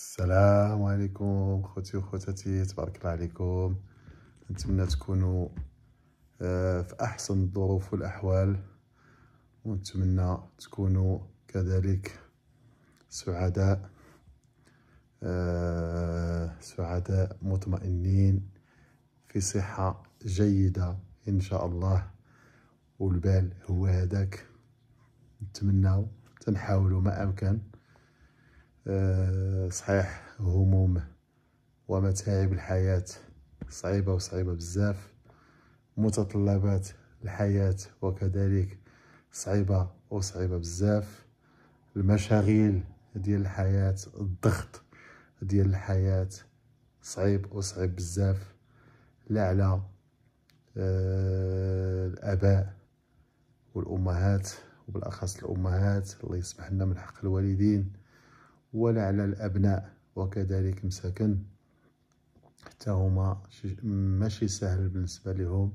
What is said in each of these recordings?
السلام عليكم خوتي وخوتاتي تبارك الله عليكم نتمنى تكونوا آه، في احسن الظروف والاحوال ونتمنى تكونوا كذلك سعداء آه، سعداء مطمئنين في صحة جيدة إن شاء الله والبال هو هذاك نتمنى تنحاولوا ما أمكن آه، صحيح هموم ومتاعب الحياة صعيبة وصعيبة بزاف متطلبات الحياة وكذلك صعيبة وصعيبة بزاف المشاغل ديال الحياة الضغط ديال الحياة صعيب وصعيب بزاف لا على آه، الآباء والأمهات وبالأخص الأمهات الله يسمح لنا من حق الوالدين ولا على الأبناء وكذلك مساكن حتى هما ماشي سهل بالنسبة لهم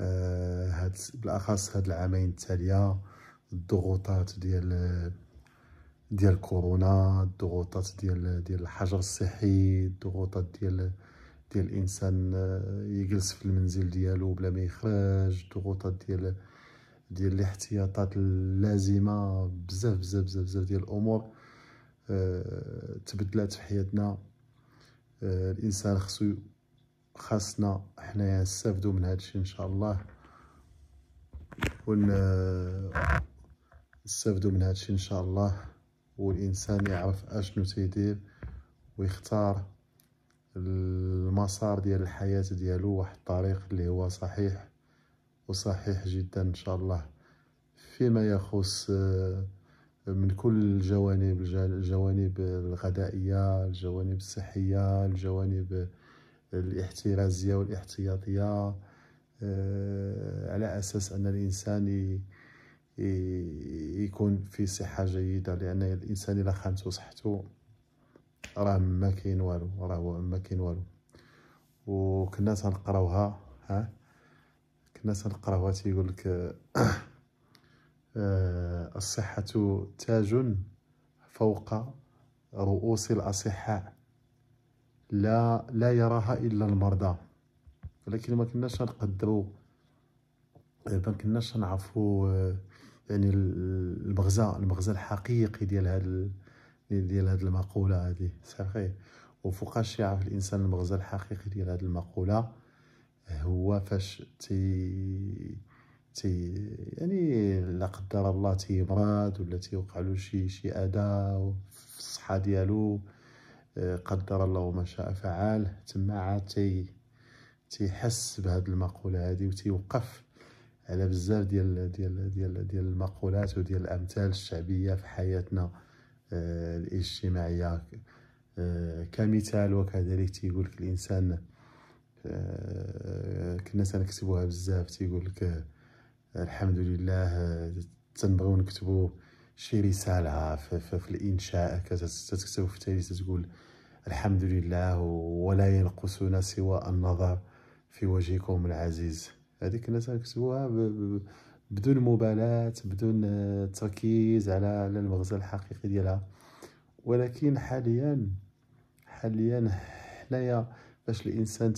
آه هاد بالأخص هاد العامين التالية الضغوطات ديال ديال كورونا الضغوطات ديال ديال الحجر الصحي الضغوطات ديال ديال الانسان آه، يجلس في المنزل ديالو بلا ما يخرج الضغوطات ديال ديال الاحتياطات اللازمه بزاف بزاف بزاف بزاف ديال الامور تبدلات في حياتنا آه، الانسان خصو خاصنا حنايا نستافدو من هذا الشيء ان شاء الله ونستافدو نستافدو من هذا الشيء ان شاء الله والانسان يعرف اشنو تيدير ويختار المسار ديال الحياه ديالو واحد الطريق اللي هو صحيح وصحيح جدا ان شاء الله فيما يخص آه، من كل الجوانب الجوانب الغذائية الجوانب الصحية الجوانب الاحترازية والاحتياطية آه، على أساس أن الإنسان يكون في صحة جيدة لأن الإنسان إلا خانته صحته راه ما كاين والو راه ما كاين والو وكنا تنقراوها ها كنا تنقراوها تيقول لك آه، الصحة تاج فوق رؤوس الأصحاء لا لا يراها إلا المرضى ولكن ما كناش نقدروا ما كناش نعرفوا آه، يعني المغزى المغزى الحقيقي ديال هاد ديال هاد المقولة هادي صحيح وفوقاش يعرف الإنسان المغزى الحقيقي ديال هاد المقولة هو فاش تي تي يعني لا قدر الله تيمرض ولا وقع له شي شي اذى في الصحه ديالو آه، قدر الله وما شاء فعل تما عاد تي تيحس بهاد المقوله هادي وتيوقف على بزاف ديال ديال ديال ديال المقولات وديال الامثال الشعبيه في حياتنا آه، الاجتماعيه آه، كمثال وكذلك تيقول لك الانسان كنا تنكتبوها بزاف تيقول لك الحمد لله تنبغيو نكتبو شي رسالة في, في, في الإنشاء تكتب في التاريخ تقول الحمد لله ولا ينقصنا سوى النظر في وجهكم العزيز هذيك كنا تنكتبوها بدون مبالاة بدون تركيز على المغزى الحقيقي ديالها ولكن حاليا حاليا حنايا باش الانسان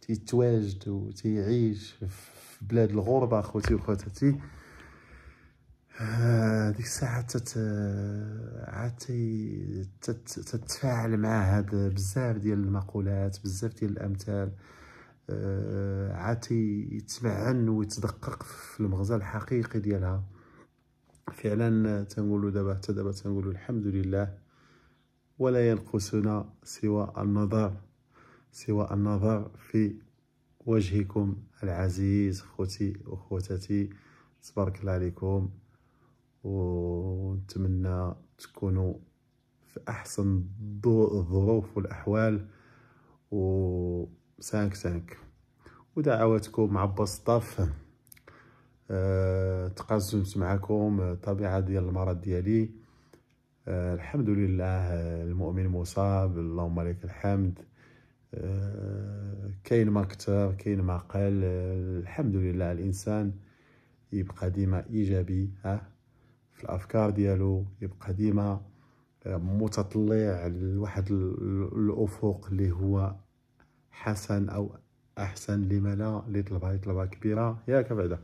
تيتواجد وتيعيش في في بلاد الغربه اخوتي وخواتاتي آه، ديك الساعه تت عاد تتفاعل مع هاد بزاف ديال المقولات بزاف ديال الامثال آه، عاد يتمعن ويتدقق في المغزى الحقيقي ديالها فعلا تنقولوا دابا حتى دابا تنقولوا الحمد لله ولا ينقصنا سوى النظر سوى النظر في وجهكم العزيز خوتي وخوتاتي تبارك الله عليكم ونتمنى تكونوا في احسن الظروف والاحوال و سانك سانك ودعواتكم مع بسطاف أه تقاسمت معكم الطبيعه ديال المرض ديالي أه الحمد لله المؤمن مصاب اللهم لك الحمد آه، كاين ماركتر كاين معقل آه، الحمد لله الانسان يبقى ديما ايجابي ها في الافكار ديالو يبقى ديما آه، متطلع لواحد الافق اللي هو حسن او احسن لما لا اللي طلبها طلبها كبيره ياك بعدا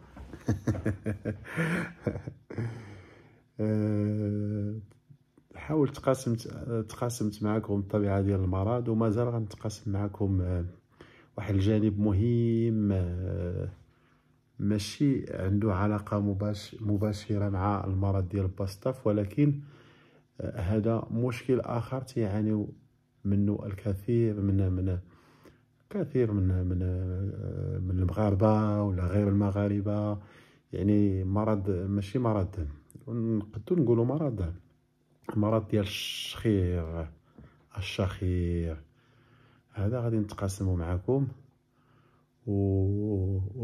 حاول تقاسمت تقاسمت معكم الطبيعه ديال المرض ومازال غنتقاسم معكم آه، واحد الجانب مهم آه، ماشي عنده علاقه مباشره مع المرض ديال الباستاف ولكن آه، هذا مشكل اخر تيعانيو منه الكثير من من كثير من من من المغاربه ولا غير المغاربه يعني مرض ماشي مرض نقدر نقولوا مرض المرض ديال الشخير الشخير هذا غادي نتقاسمو معكم و...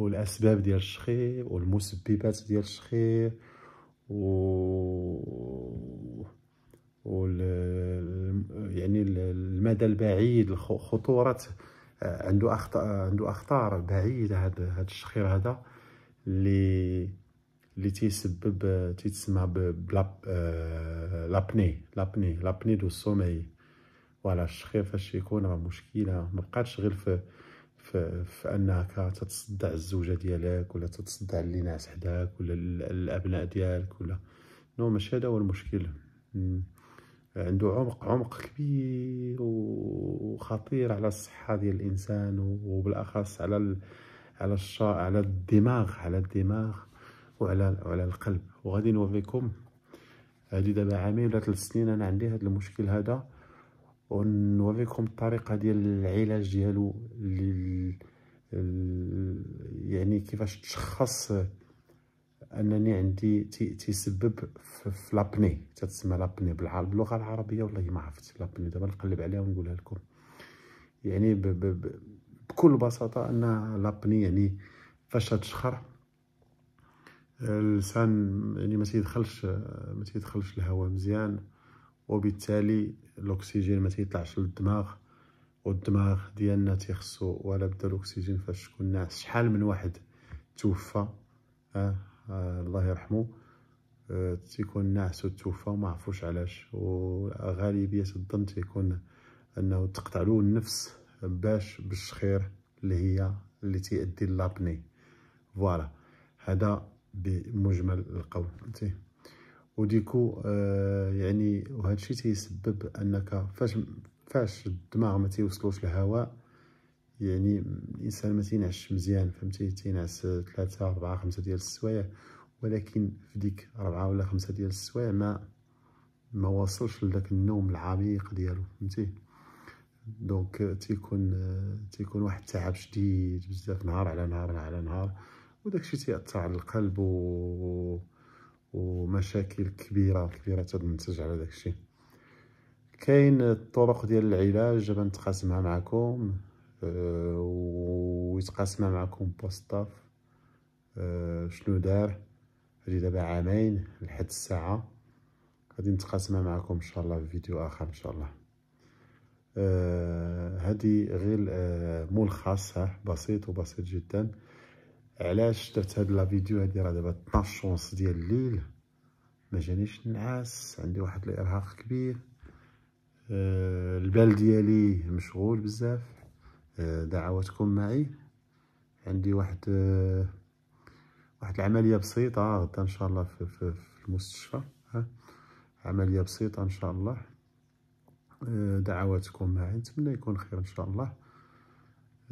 والاسباب ديال الشخير والمسببات ديال الشخير و وال... يعني المدى البعيد خطوره عنده اخطاء عنده اخطار بعيده هذا الشخير هذا اللي اللي تيسبب تيتسمى بلابني آه، لابني لابني دو سومي فوالا الشخير فاش يكون راه مشكله ما بقاتش غير في في, في انك تتصدع الزوجه ديالك ولا تتصدع اللي ناعس حداك ولا الابناء ديالك ولا نو ماشي هذا هو المشكل عنده عمق عمق كبير وخطير على الصحه ديال الانسان وبالاخص على على الشا على الدماغ على الدماغ وعلى على القلب وغادي نوريكم هادي دابا عامين ولا ثلاث سنين انا عندي هاد المشكل هذا ونوريكم الطريقه ديال العلاج ديالو يعني كيفاش تشخص انني عندي تيسبب في لابني تتسمى لابني باللغه العربيه والله ما عرفت لابني دابا نقلب عليها ونقولها لكم يعني ب ب ب بكل بساطه ان لابني يعني فاش تشخر اللسان يعني ما تيدخلش ما تيدخلش الهواء مزيان وبالتالي الاكسجين ما تيطلعش للدماغ والدماغ ديالنا تيخصو ولا بدا الاكسجين فاش تكون ناعس شحال من واحد توفى آه, آه الله يرحمه آه تيكون ناعس وتوفى وما عرفوش علاش وغالبيه الظن تيكون انه تقطع له النفس باش بالشخير اللي هي اللي تيؤدي لابني فوالا هذا بمجمل القول فهمتي وديكو آه يعني وهذا الشيء تيسبب انك فاش فاش الدماغ ما تيوصلوش الهواء يعني الانسان ما تينعش مزيان فهمتي تينعس ثلاثة أربعة خمسة ديال السوايع ولكن في ديك أربعة ولا خمسة ديال السوايع ما ما واصلش لذاك النوم العميق ديالو فهمتي دونك تيكون آه، تيكون واحد التعب شديد بزاف نهار على نهار على نهار وداكشي تيأثر على القلب و... ومشاكل كبيرة كبيرة تنتج على داكشي كاين الطرق ديال العلاج دابا نتقاسمها معكم أه ويتقاسمها معكم بوستاف أه شنو دار هادي دابا عامين لحد الساعة غادي نتقاسمها معكم ان شاء الله في فيديو اخر ان شاء الله هذه أه غير آه، ملخص بسيط وبسيط جدا علاش درت هاد لا فيديو هادي راه دابا 12 ديال الليل ما جانيش نعاس عندي واحد الارهاق كبير أه البال ديالي مشغول بزاف أه دعواتكم معي عندي واحد أه واحد العمليه بسيطه غدا ان شاء الله في, في, في المستشفى ها عمليه بسيطه ان شاء الله آه، دعواتكم معي نتمنى يكون خير ان شاء الله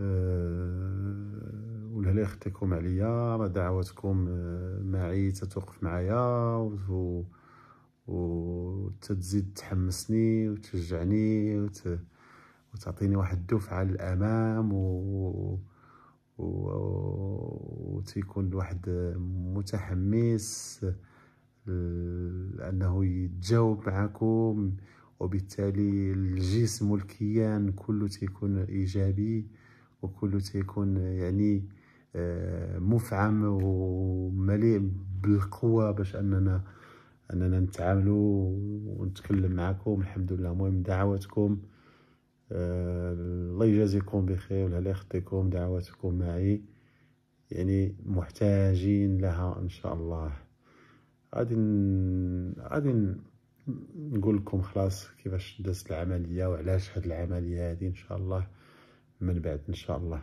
آه، ولا لها يخطيكم عليا ما دعواتكم آه، معي تتوقف معايا و وتزيد تحمسني وتشجعني وت... وتعطيني واحد الدفعة للأمام و... و... وتيكون واحد متحمس لأنه آه، يتجاوب معكم وبالتالي الجسم والكيان كله تيكون إيجابي وكله تيكون يعني آه، مفعم ومليء بالقوه باش اننا اننا نتعاملوا ونتكلم معكم الحمد لله المهم دعواتكم آه، الله يجازيكم بخير والهلا يخطيكم دعواتكم معي يعني محتاجين لها ان شاء الله غادي غادي نقول لكم خلاص كيفاش دازت العمليه وعلاش هاد العمليه هذه ان شاء الله من بعد ان شاء الله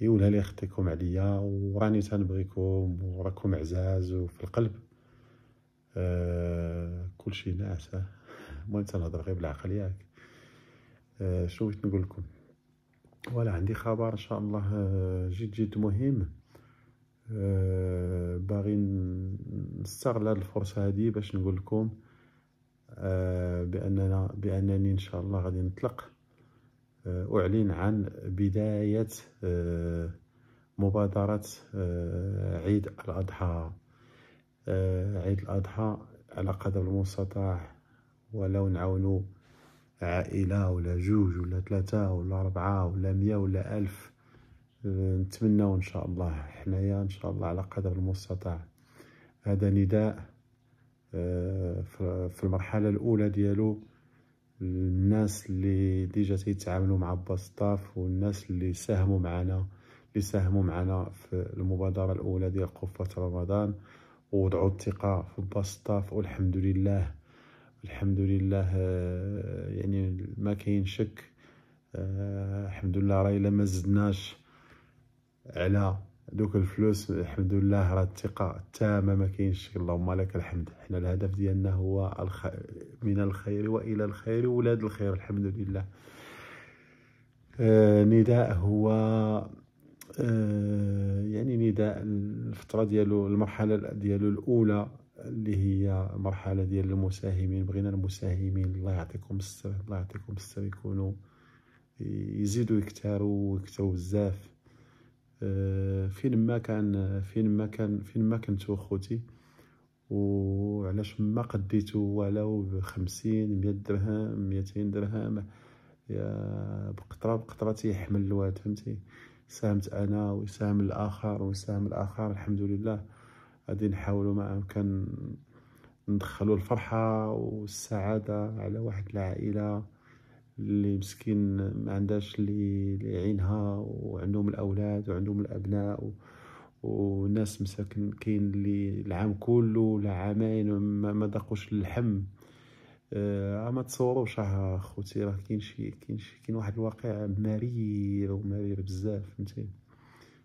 يقولها لي خطيكم عليا وراني تنبغيكم وراكم عزاز وفي القلب آه كلشي ناعس المهم تنهضر غير بالعقل ياك آه شنو بغيت نقول لكم ولا عندي خبر ان شاء الله آه، جد جد مهم آه باغي نستغل هذه الفرصه هذه باش نقول لكم آه باننا بانني ان شاء الله غادي نطلق آه، أعلن عن بداية آه، مبادرة آه، عيد الأضحى عيد الأضحى على قدر المستطاع ولو نعاونوا عائلة ولا جوج ولا ثلاثة ولا أربعة ولا مية ولا ألف نتمنى إن شاء الله حنايا إن شاء الله على قدر المستطاع هذا نداء في المرحلة الأولى ديالو الناس اللي ديجا تيتعاملوا مع باستاف والناس اللي ساهموا معنا اللي ساهموا معنا في المبادرة الأولى ديال قفة رمضان ووضعوا الثقة في باستاف والحمد لله الحمد لله آه، يعني ما كاين شك آه، الحمد لله راه الا ما زدناش على دوك الفلوس الحمد لله راه الثقه التامه ما كاينش اللهم لك الحمد حنا الهدف ديالنا هو الخ... من الخير والى الخير ولاد الخير الحمد لله آه نداء هو آه يعني نداء الفتره ديالو المرحله ديالو الاولى اللي هي مرحله ديال المساهمين بغينا المساهمين الله يعطيكم السر الله يعطيكم الستر يكونوا يزيدوا يكتاروا ويكتاو بزاف فين ما كان فين ما كان فين ما كنتو خوتي وعلاش ما قديتو ولو بخمسين مية درهم ميتين درهم يا بقطرة بقطرة تيحمل الواد فهمتي ساهمت انا ويساهم الاخر ويساهم الاخر الحمد لله غادي نحاولوا ما امكن ندخلوا الفرحه والسعاده على واحد العائله اللي مسكين ما عندهاش اللي يعينها وعندهم الاولاد وعندهم الابناء و... وناس مساكن كاين اللي العام كله ولا عامين ما داقوش اللحم آه ما تصوروش راه خوتي راه كاين شي كاين شي كاين واحد الواقع مرير ومرير بزاف فهمتي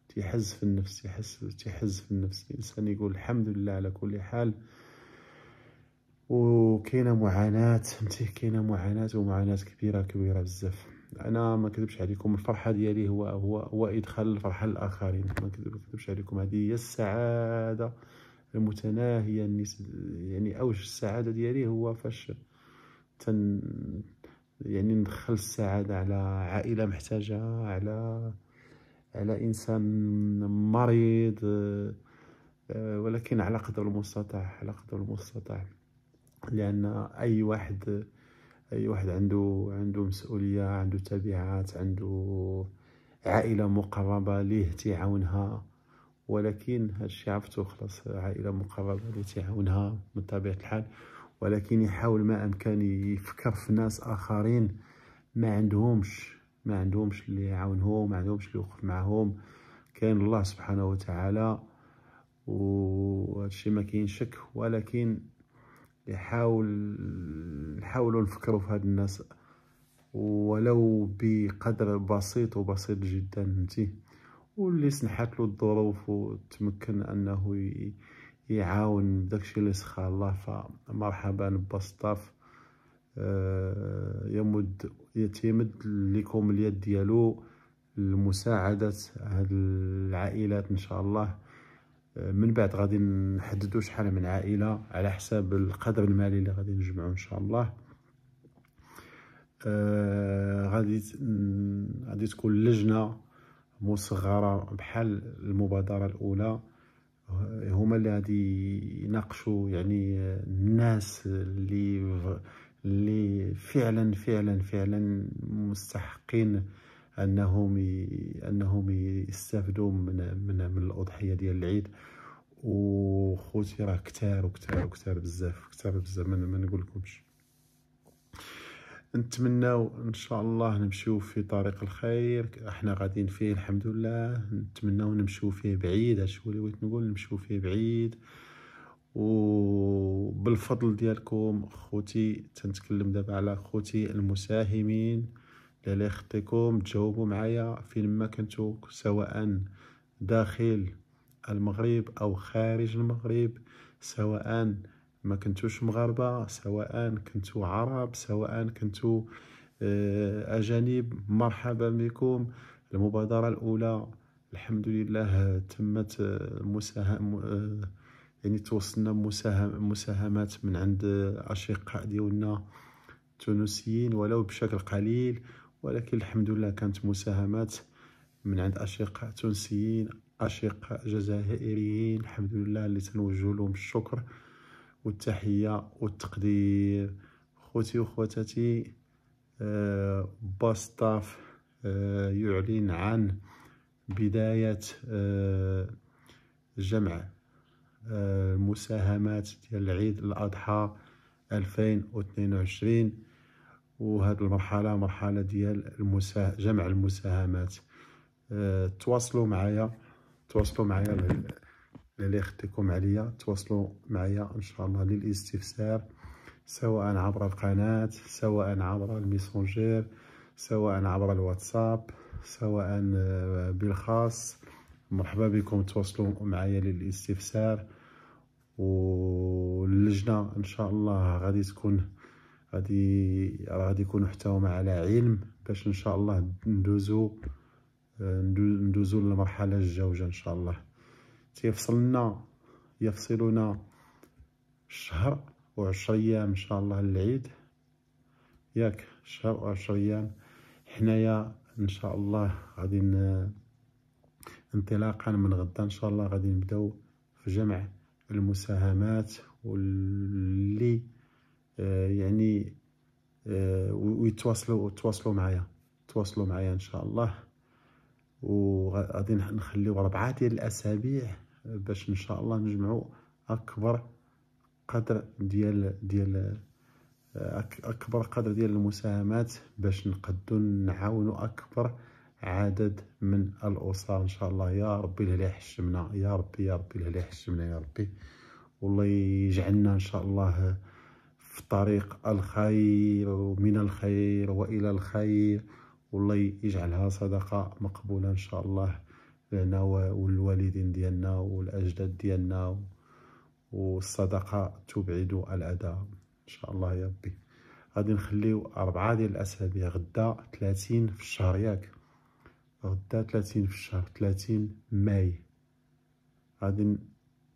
تيحز في النفس تيحس تيحز في النفس الانسان يقول الحمد لله على كل حال وكاينه معاناه فهمتي كاينه معاناه ومعاناه كبيره كبيره بزاف انا ما كذبش عليكم الفرحه ديالي هو هو هو ادخال الفرحه للاخرين ما كذبش عليكم هذه هي السعاده المتناهيه يعني اوج السعاده ديالي هو فاش تن يعني ندخل السعاده على عائله محتاجه على على انسان مريض آه، ولكن على قدر المستطاع على قدر المستطاع لان اي واحد اي واحد عنده عنده مسؤوليه عنده تبعات عنده عائله مقربه ليه تعاونها ولكن هادشي عرفتو خلاص عائله مقربه اللي تعاونها من طبيعه الحال ولكن يحاول ما امكن يفكر في ناس اخرين ما عندهمش ما عندهمش اللي يعاونهم ما عندهمش اللي يوقف معهم كاين الله سبحانه وتعالى وهادشي ما كاين شك ولكن يحاول نحاولوا نفكروا في هاد الناس ولو بقدر بسيط وبسيط جدا انتي واللي سنحت له الظروف وتمكن انه يعاون داكشي اللي سخى الله فمرحبا بالصطاف آه، يمد يتمد لكم اليد ديالو لمساعدة هاد العائلات ان شاء الله من بعد غادي نحددوا شحال من عائله على حساب القدر المالي اللي غادي نجمعو ان شاء الله آه غادي غادي تكون لجنه مصغره بحال المبادره الاولى آه، هما اللي غادي يناقشوا يعني الناس اللي اللي فعلا فعلا فعلا مستحقين انهم انهم يستافدوا من من من الاضحيه ديال العيد وخوتي راه كثار وكثار وكثار بزاف كثار بزاف ما نقولكمش نتمناو ان شاء الله نمشيو في طريق الخير احنا غاديين فيه الحمد لله نتمناو نمشيو فيه بعيد هادشي اللي بغيت نقول نمشيو فيه بعيد وبالفضل ديالكم خوتي تنتكلم دابا على خوتي المساهمين لي خطيكم تجاوبوا معايا فين ما كنتو سواء داخل المغرب او خارج المغرب سواء ما كنتوش مغاربه سواء كنتو عرب سواء كنتو آه، اجانب مرحبا بكم المبادره الاولى الحمد لله تمت آه، مساهم آه، يعني توصلنا مساهمات من عند اشقاء ديالنا التونسيين ولو بشكل قليل ولكن الحمد لله كانت مساهمات من عند أشقاء تونسيين أشقاء جزائريين الحمد لله اللي تنوجه لهم الشكر والتحية والتقدير خوتي وخواتاتي آه، باستاف آه، يعلن عن بداية آه، جمع المساهمات ديال عيد الأضحى 2022 وهذه المرحله مرحله ديال المساه... جمع المساهمات آه، تواصلوا معايا تواصلوا معايا اللي اختكم عليا تواصلوا معايا ان شاء الله للاستفسار سواء عبر القناه سواء عبر الميسونجير سواء عبر الواتساب سواء آه، بالخاص مرحبا بكم تواصلوا معايا للاستفسار واللجنه ان شاء الله غادي تكون غادي غادي يكونوا حتى هما على علم باش ان شاء الله ندوزو آه، ندوزو للمرحله الجوجه ان شاء الله تيفصلنا يفصلنا شهر و ايام ان شاء الله للعيد ياك شهر و ايام حنايا ان شاء الله غادي انطلاقا من غدا ان شاء الله غادي نبداو في جمع المساهمات واللي آه، يعني آه، ويتواصلوا تواصلوا معايا تواصلوا معايا ان شاء الله وغادي نخليو ربعه ديال الاسابيع باش ان شاء الله نجمعوا اكبر قدر ديال ديال آه، اكبر قدر ديال المساهمات باش نقدو نعاونوا اكبر عدد من الاسر ان شاء الله يا ربي اللي يحشمنا يا ربي يا ربي اللي يحشمنا يا ربي والله يجعلنا ان شاء الله في طريق الخير من الخير والى الخير والله يجعلها صدقه مقبوله ان شاء الله لنا والوالدين ديالنا والاجداد ديالنا والصدقه تبعد الاداء ان شاء الله يا ربي غادي نخليو أربعة ديال الأسابيع غدا 30 في الشهر ياك غدا 30 في الشهر 30 ماي غادي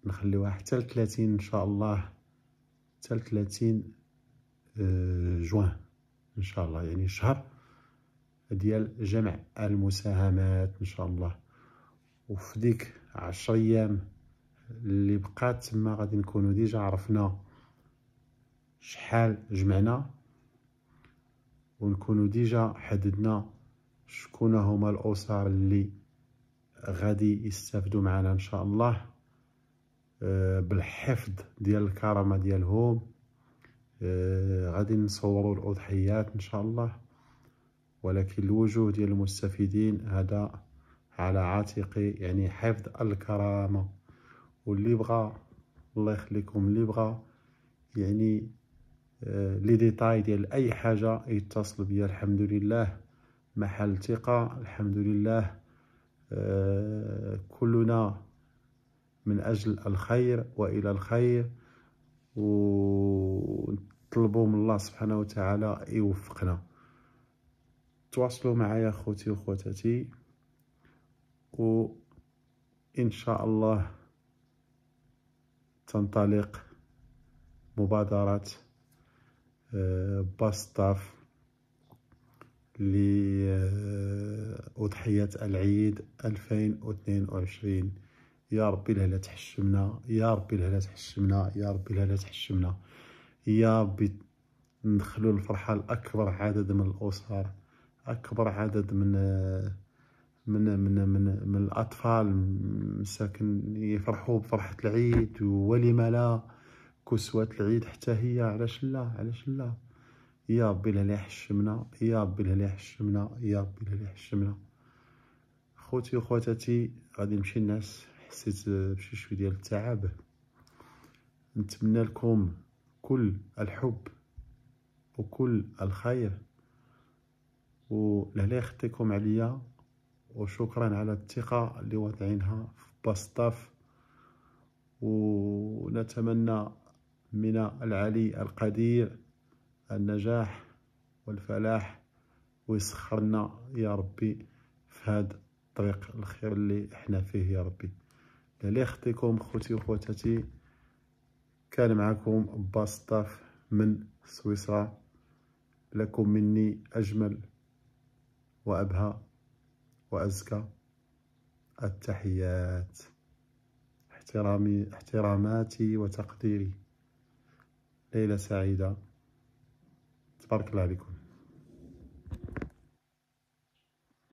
نخليوها حتى 30 إن شاء الله حتى 30 آه، جوان ان شاء الله يعني شهر ديال جمع المساهمات ان شاء الله وفي ديك 10 ايام اللي بقات تما غادي نكونو ديجا عرفنا شحال جمعنا ونكونو ديجا حددنا شكون هما الاسر اللي غادي يستافدوا معنا ان شاء الله آه، بالحفظ ديال الكرامه ديالهم آه، غادي نصوروا الاضحيات ان شاء الله ولكن الوجوه ديال المستفيدين هذا على عاتقي يعني حفظ الكرامه واللي بغى الله يخليكم اللي بغى يعني آه، لي ديتاي ديال اي حاجه يتصل بيا الحمد لله محل ثقه الحمد لله كلنا من أجل الخير وإلى الخير ونطلبوا من الله سبحانه وتعالى يوفقنا تواصلوا معايا خوتي وخواتاتي وإن شاء الله تنطلق مبادرة آه، باستاف لأضحية العيد 2022 يا ربي الهلا تحشمنا يا ربي الهلا تحشمنا يا ربي الهلا تحشمنا يا ربي ندخلوا الفرحة لأكبر عدد من الأسر أكبر عدد من من من من, من الأطفال مساكن يفرحوا بفرحة العيد ولما لا كسوة العيد حتى هي علاش لا علاش لا يا ربي الهلا يحشمنا يا ربي الهلا يحشمنا يا ربي الهلا يحشمنا خوتي وخواتاتي غادي نمشي الناس حسيت آه، بشي شوي ديال التعب نتمنى لكم كل الحب وكل الخير ولهلا يخطيكم عليا وشكرا على الثقة اللي واضعينها في باستاف ونتمنى من العلي القدير النجاح والفلاح ويسخرنا يا ربي في هذا الطريق الخير اللي احنا فيه يا ربي لي خطيكم خوتي وخواتاتي كان معكم باسطاف من سويسرا لكم مني أجمل وأبهى وأزكى التحيات احترامي احتراماتي وتقديري ليلة سعيدة تبارك الله عليكم